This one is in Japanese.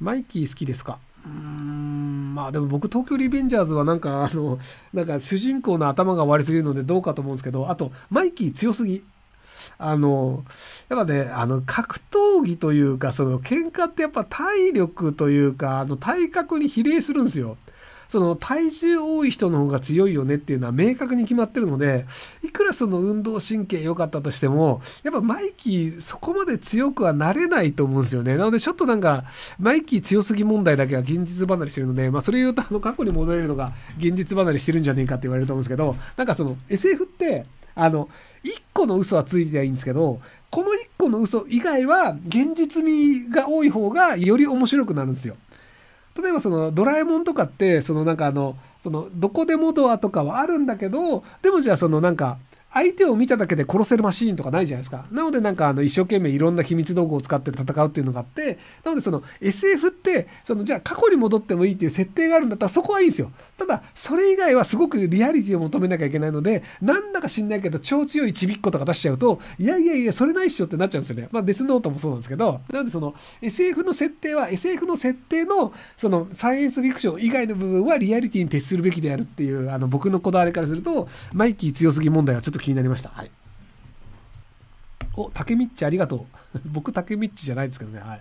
マイキー好きですかうんまあでも僕東京リベンジャーズはなんかあのなんか主人公の頭が悪すぎるのでどうかと思うんですけどあとマイキー強すぎあのやっぱねあの格闘技というかその喧嘩ってやっぱ体力というかあの体格に比例するんですよ。その体重多い人の方が強いよねっていうのは明確に決まってるので、いくらその運動神経良かったとしても、やっぱマイキーそこまで強くはなれないと思うんですよね。なのでちょっとなんか、マイキー強すぎ問題だけは現実離れしてるので、まあそれ言うとあの過去に戻れるのが現実離れしてるんじゃねえかって言われると思うんですけど、なんかその SF って、あの、1個の嘘はついてはいいんですけど、この1個の嘘以外は現実味が多い方がより面白くなるんですよ。例えばそのドラえもんとかってそのなんかあのそのどこでもドアとかはあるんだけどでもじゃあそのなんか相手を見ただけで殺せるマシーンとかないじゃないですか。なのでなんかあの一生懸命いろんな秘密道具を使って戦うっていうのがあって、なのでその SF って、そのじゃあ過去に戻ってもいいっていう設定があるんだったらそこはいいんですよ。ただ、それ以外はすごくリアリティを求めなきゃいけないので、なんだか知んないけど超強いちびっことか出しちゃうと、いやいやいや、それないっしょってなっちゃうんですよね。まあデスノートもそうなんですけど、なのでその SF の設定は SF の設定のそのサイエンスフィクション以外の部分はリアリティに徹するべきであるっていう、あの僕のこだわりからすると、マイキー強すぎ問題はちょっと気になりました。はい。お、竹ミッチありがとう。僕、竹ミッチじゃないですけどね。はい。